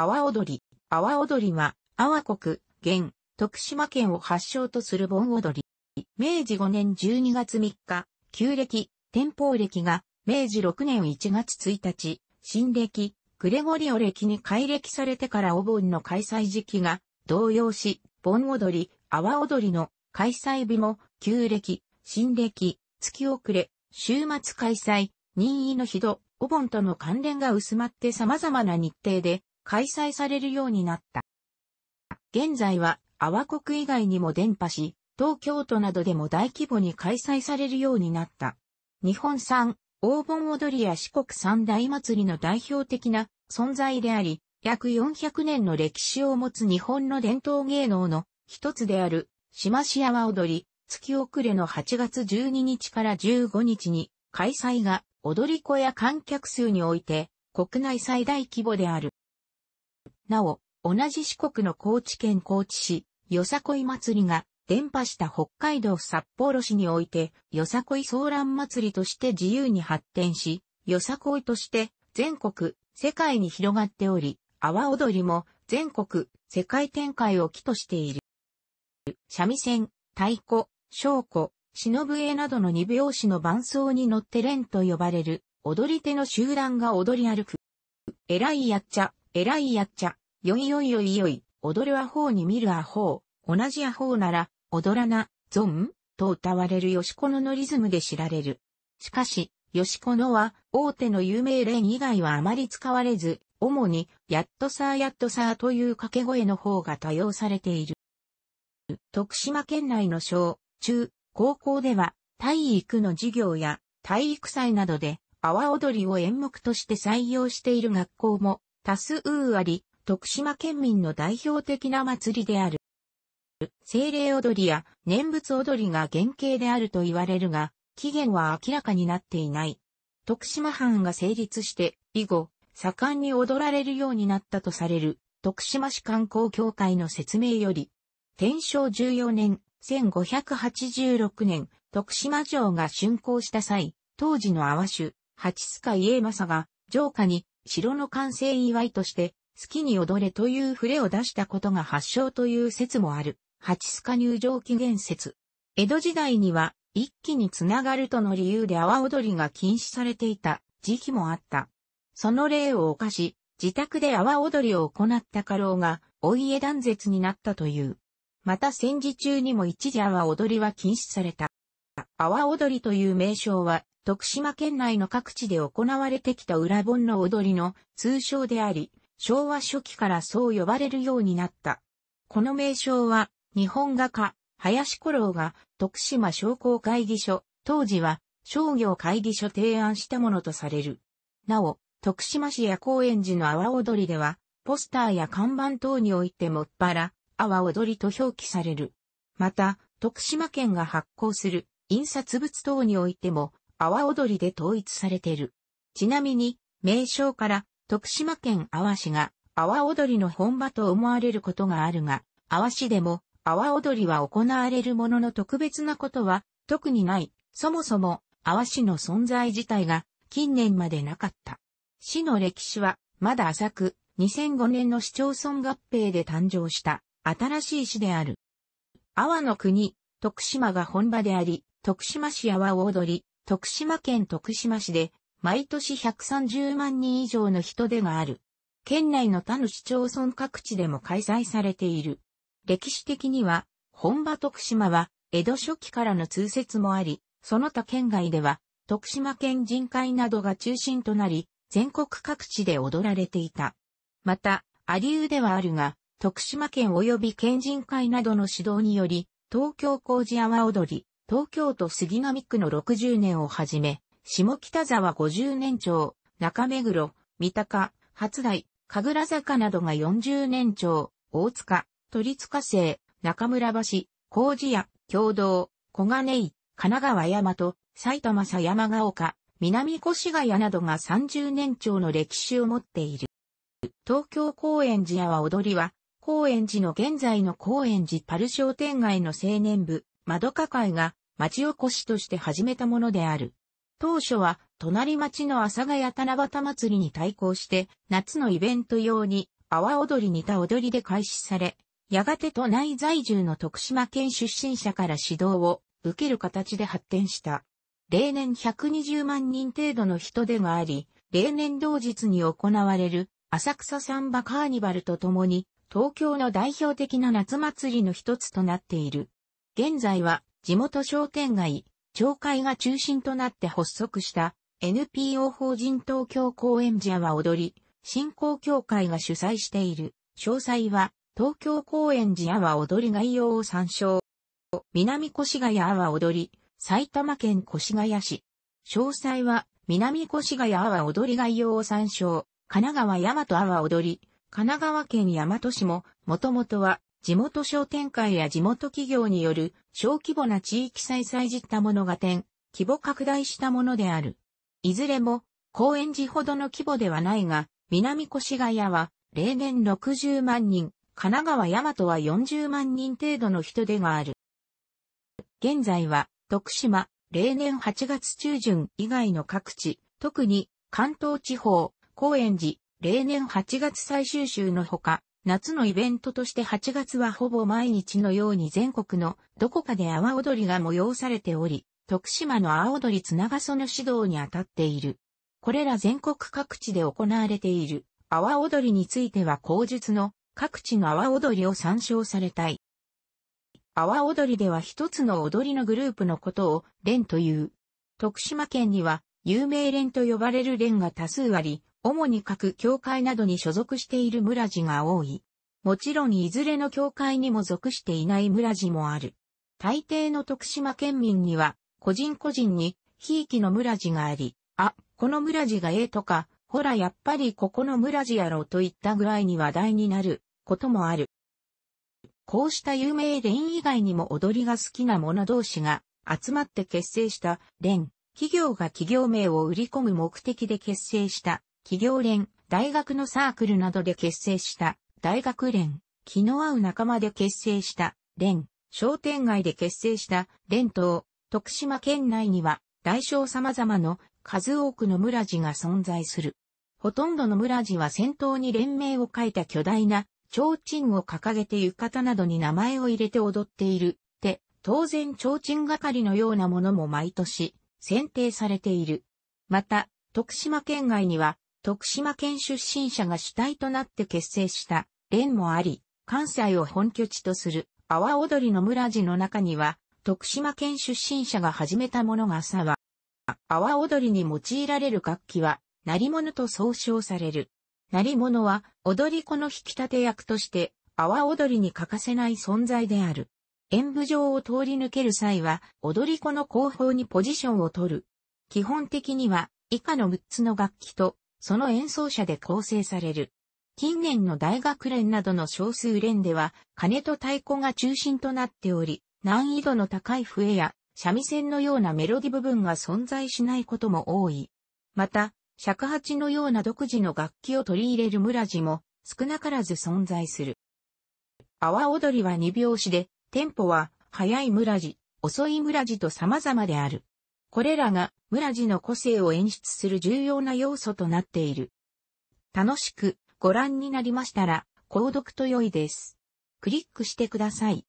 阿波踊り。阿波踊りは、阿波国、現、徳島県を発祥とする盆踊り。明治5年12月3日、旧暦、天保暦が、明治6年1月1日、新暦、グレゴリオ暦に改暦されてからお盆の開催時期が、同様し、盆踊り、阿波踊りの開催日も、旧暦、新暦、月遅れ、週末開催、任意の日と、お盆との関連が薄まって様々な日程で開催されるようになった。現在は、阿波国以外にも伝播し、東京都などでも大規模に開催されるようになった。日本産、黄金踊りや四国三大祭りの代表的な存在であり、約400年の歴史を持つ日本の伝統芸能の一つである、島市阿波踊り、月遅れの8月12日から15日に開催が踊り子や観客数において国内最大規模である。なお、同じ四国の高知県高知市、よさこい祭りが、伝播した北海道札幌市において、よさこい騒乱祭りとして自由に発展し、よさこいとして全国、世界に広がっており、阿波踊りも全国、世界展開を起としている。三味線、太鼓、小鼓、忍笛などの二拍子の伴奏に乗って連と呼ばれる、踊り手の集団が踊り歩く。偉いやっちゃ、えらいやっちゃ、よいよいよいよい、踊るアホーに見るアホー、同じアホーなら、踊らな、ゾンと歌われる吉子ののリズムで知られる。しかし、吉子のは、大手の有名連以外はあまり使われず、主に、やっとさーやっとさーという掛け声の方が多用されている。徳島県内の小、中、高校では、体育の授業や、体育祭などで、阿波踊りを演目として採用している学校も多数あり、徳島県民の代表的な祭りである。精霊踊りや念仏踊りが原型であると言われるが、起源は明らかになっていない。徳島藩が成立して以後、盛んに踊られるようになったとされる、徳島市観光協会の説明より、天正14年、1586年、徳島城が竣工した際、当時の阿波主、八塚家政が城下に城の完成祝いとして好きに踊れという触れを出したことが発祥という説もある、八須賀入場起源説。江戸時代には一気につながるとの理由で阿波踊りが禁止されていた時期もあった。その例を犯し、自宅で阿波踊りを行った家老が、お家断絶になったという。また戦時中にも一時阿波踊りは禁止された。阿波踊りという名称は、徳島県内の各地で行われてきた裏盆の踊りの通称であり、昭和初期からそう呼ばれるようになった。この名称は、日本画家、林五郎が徳島商工会議所、当時は商業会議所提案したものとされる。なお、徳島市や公園寺の阿波踊りでは、ポスターや看板等においてもっぱら、阿波踊りと表記される。また、徳島県が発行する印刷物等においても、阿波踊りで統一されている。ちなみに、名称から徳島県阿波市が阿波踊りの本場と思われることがあるが、阿波市でも阿波踊りは行われるものの特別なことは特にない。そもそも阿波市の存在自体が近年までなかった。市の歴史はまだ浅く、2005年の市町村合併で誕生した新しい市である。阿波の国、徳島が本場であり、徳島市阿波踊り、徳島県徳島市で、毎年130万人以上の人出がある。県内の他の市町村各地でも開催されている。歴史的には、本場徳島は、江戸初期からの通説もあり、その他県外では、徳島県人会などが中心となり、全国各地で踊られていた。また、アリではあるが、徳島県及び県人会などの指導により、東京工事阿波踊り、東京都杉並区の60年をはじめ、下北沢50年長、中目黒、三鷹、初台、神楽坂などが40年長、大塚、鳥塚星、中村橋、工事屋、共同、小金井、神奈川山と、埼玉狭山が丘、南越谷などが30年長の歴史を持っている。東京高円寺やは踊りは、高円寺の現在の高円寺パル商店街の青年部、窓か会が町おこしとして始めたものである。当初は、隣町の阿佐ヶ谷七夕祭りに対抗して、夏のイベント用に、阿波踊り似た踊りで開始され、やがて都内在住の徳島県出身者から指導を受ける形で発展した。例年120万人程度の人出があり、例年同日に行われる浅草サンバカーニバルとともに、東京の代表的な夏祭りの一つとなっている。現在は地元商店街、町会が中心となって発足した NPO 法人東京公演寺は踊り、振興協会が主催している。詳細は東京公演寺ワ踊り概要を参照。南越谷波踊り、埼玉県越谷市。詳細は南越谷波踊り概要を参照。神奈川大和阿波踊り、神奈川県大和市も、もともとは地元商店会や地元企業による小規模な地域再々じったものが点、規模拡大したものである。いずれも、公園寺ほどの規模ではないが、南越谷は、例年60万人、神奈川大和は40万人程度の人出がある。現在は、徳島、例年8月中旬以外の各地、特に関東地方、高円寺、例年8月最終週のほか、夏のイベントとして8月はほぼ毎日のように全国のどこかで阿波踊りが催されており、徳島の阿波踊り綱がその指導に当たっている。これら全国各地で行われている阿波踊りについては口述の各地の阿波踊りを参照されたい。阿波踊りでは一つの踊りのグループのことを連という。徳島県には有名連と呼ばれる連が多数あり、主に各教会などに所属している村寺が多い。もちろんいずれの教会にも属していない村寺もある。大抵の徳島県民には、個人個人に、ひいきの村寺があり、あ、この村寺がええとか、ほらやっぱりここの村寺やろうといった具合に話題になることもある。こうした有名連以外にも踊りが好きな者同士が集まって結成した連、企業が企業名を売り込む目的で結成した企業連、大学のサークルなどで結成した大学連、気の合う仲間で結成した連、商店街で結成した連等、徳島県内には大小様々の数多くの村寺が存在する。ほとんどの村寺は先頭に連名を書いた巨大な提灯を掲げて浴衣などに名前を入れて踊っている。って当然提灯係のようなものも毎年選定されている。また、徳島県外には徳島県出身者が主体となって結成した連もあり、関西を本拠地とする阿波踊りの村寺の中には、徳島県出身者が始めたものが沢。阿波踊りに用いられる楽器は、鳴り物と総称される。鳴り物は、踊り子の引き立て役として、阿波踊りに欠かせない存在である。演舞場を通り抜ける際は、踊り子の後方にポジションを取る。基本的には、以下の6つの楽器とその演奏者で構成される。近年の大学連などの少数連では、鐘と太鼓が中心となっており、難易度の高い笛や三味線のようなメロディ部分が存在しないことも多い。また、尺八のような独自の楽器を取り入れる村地も少なからず存在する。阿波踊りは二拍子で、テンポは速い村地、遅い村地と様々である。これらが村地の個性を演出する重要な要素となっている。楽しくご覧になりましたら、購読と良いです。クリックしてください。